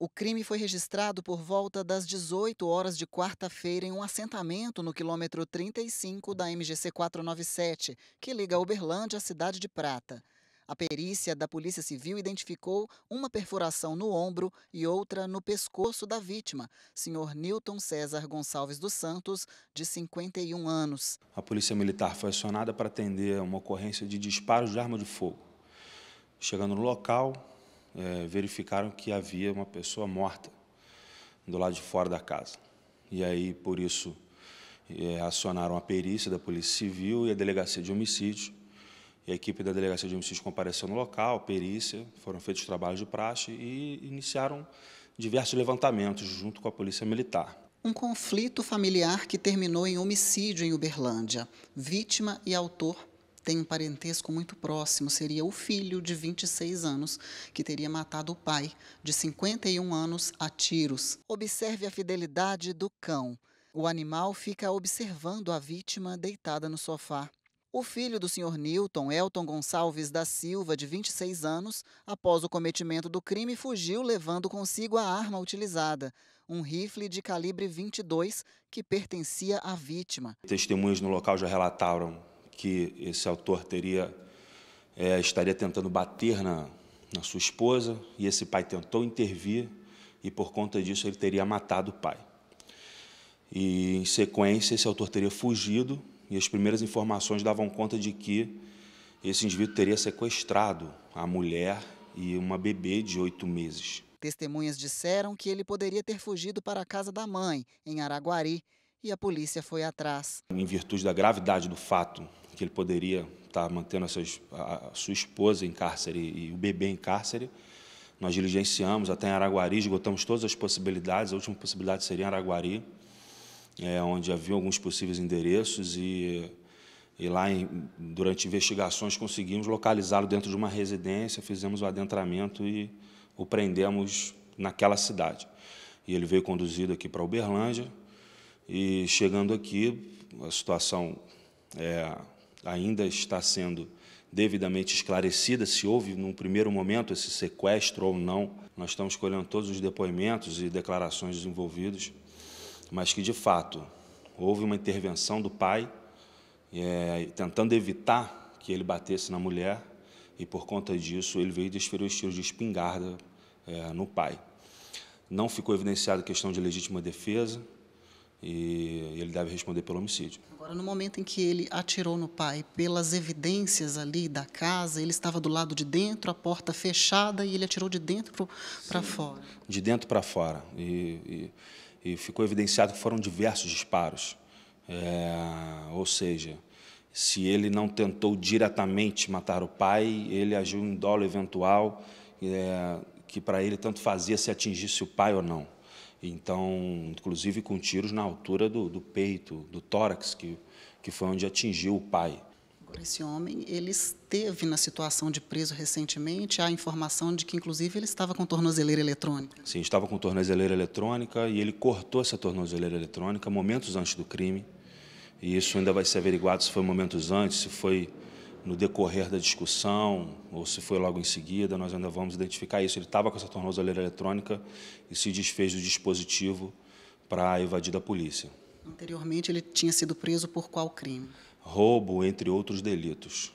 O crime foi registrado por volta das 18 horas de quarta-feira em um assentamento no quilômetro 35 da MGC 497, que liga Uberlândia à cidade de Prata. A perícia da Polícia Civil identificou uma perfuração no ombro e outra no pescoço da vítima, senhor Newton César Gonçalves dos Santos, de 51 anos. A Polícia Militar foi acionada para atender uma ocorrência de disparos de arma de fogo. Chegando no local, é, verificaram que havia uma pessoa morta do lado de fora da casa. E aí, por isso, é, acionaram a perícia da Polícia Civil e a Delegacia de Homicídio. E a equipe da Delegacia de Homicídio compareceu no local, perícia, foram feitos trabalhos de praxe e iniciaram diversos levantamentos junto com a Polícia Militar. Um conflito familiar que terminou em homicídio em Uberlândia. Vítima e autor tem um parentesco muito próximo, seria o filho de 26 anos, que teria matado o pai, de 51 anos, a tiros. Observe a fidelidade do cão. O animal fica observando a vítima deitada no sofá. O filho do senhor Newton, Elton Gonçalves da Silva, de 26 anos, após o cometimento do crime, fugiu levando consigo a arma utilizada, um rifle de calibre 22 que pertencia à vítima. Testemunhas no local já relataram que esse autor teria é, estaria tentando bater na, na sua esposa e esse pai tentou intervir e por conta disso ele teria matado o pai. E em sequência esse autor teria fugido e as primeiras informações davam conta de que esse indivíduo teria sequestrado a mulher e uma bebê de oito meses. Testemunhas disseram que ele poderia ter fugido para a casa da mãe, em Araguari, e a polícia foi atrás. Em virtude da gravidade do fato, que ele poderia estar tá mantendo a sua, a sua esposa em cárcere e o bebê em cárcere. Nós diligenciamos até em Araguari, esgotamos todas as possibilidades. A última possibilidade seria em Araguari, é, onde havia alguns possíveis endereços e, e lá, em, durante investigações, conseguimos localizá-lo dentro de uma residência, fizemos o adentramento e o prendemos naquela cidade. E ele veio conduzido aqui para Uberlândia e, chegando aqui, a situação... É, ainda está sendo devidamente esclarecida se houve num primeiro momento esse sequestro ou não. Nós estamos colhendo todos os depoimentos e declarações dos envolvidos, mas que de fato houve uma intervenção do pai é, tentando evitar que ele batesse na mulher e por conta disso ele veio desferir os tiros de espingarda é, no pai. Não ficou evidenciada a questão de legítima defesa, e ele deve responder pelo homicídio. Agora, no momento em que ele atirou no pai, pelas evidências ali da casa, ele estava do lado de dentro, a porta fechada, e ele atirou de dentro para fora. De dentro para fora. E, e, e, ficou evidenciado que foram diversos disparos. É, ou seja, se ele não tentou diretamente matar o pai, ele agiu em dolo eventual, é, que para ele tanto fazia se atingisse o pai ou não. Então, inclusive com tiros na altura do, do peito, do tórax, que, que foi onde atingiu o pai. Esse homem, ele esteve na situação de preso recentemente. Há informação de que, inclusive, ele estava com tornozeleira eletrônica. Sim, estava com tornozeleira eletrônica e ele cortou essa tornozeleira eletrônica momentos antes do crime. E isso ainda vai ser averiguado se foi momentos antes, se foi no decorrer da discussão, ou se foi logo em seguida, nós ainda vamos identificar isso. Ele estava com essa tornozeleira eletrônica e se desfez do dispositivo para evadir da polícia. Anteriormente, ele tinha sido preso por qual crime? Roubo, entre outros delitos.